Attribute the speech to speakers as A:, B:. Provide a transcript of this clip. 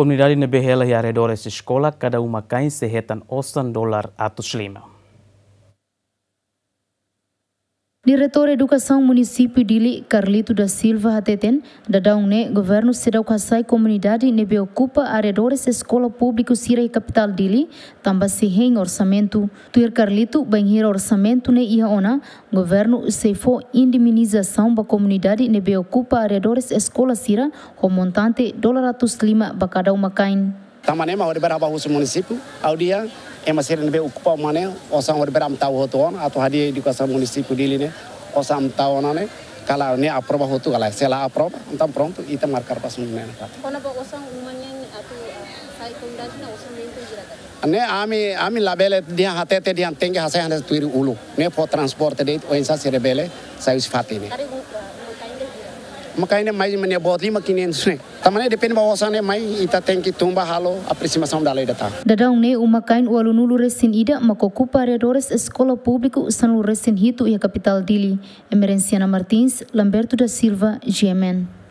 A: Comunidade na Behela e arredores de escola, cada uma ganha 108 dólares a Tuslima.
B: Diretor Edukasi Município de Lili, Carlito da Silva Hateten, da ne Governo sedau Kassai Comunidade Nebe ocupa arredores Escola Pública Sirei Capital Dili, tambah sehen orçamento. Tuir Carlito, banhir orçamento ne ona, Governo ceifou indemnização ba comunidade Nebe ocupa arredores Escola Sira, com montante 205 ba cada uma cain.
C: Tamanema, ora berapa município, ao dia emaseren be ukupa mane osang or beram tahu hotu on atau hadi edukasi munisipu diline osam tahu nane kala ne aproba hotu kala sela aproba antam pronto ita markar pas mungkin apa
D: kona ba osang umanya atau saikundajina osang mento jirata
C: ne ami ami labele dia hatete dia tenge hasa handa tuiri ulu ne po transporte deit oensa sirebele sayus fatine Makaine menyebut lima kini makinen sune. Tamane depen bahwasannya mai ita tengki tumba halo aproximação da lei data. tá.
B: Dadang ne uma kain ualunulu resin ida makokupa redores sekolah pública usanu resin hitu ya capital dili. Emerenciana Martins, Lamberto da Silva, Yemen.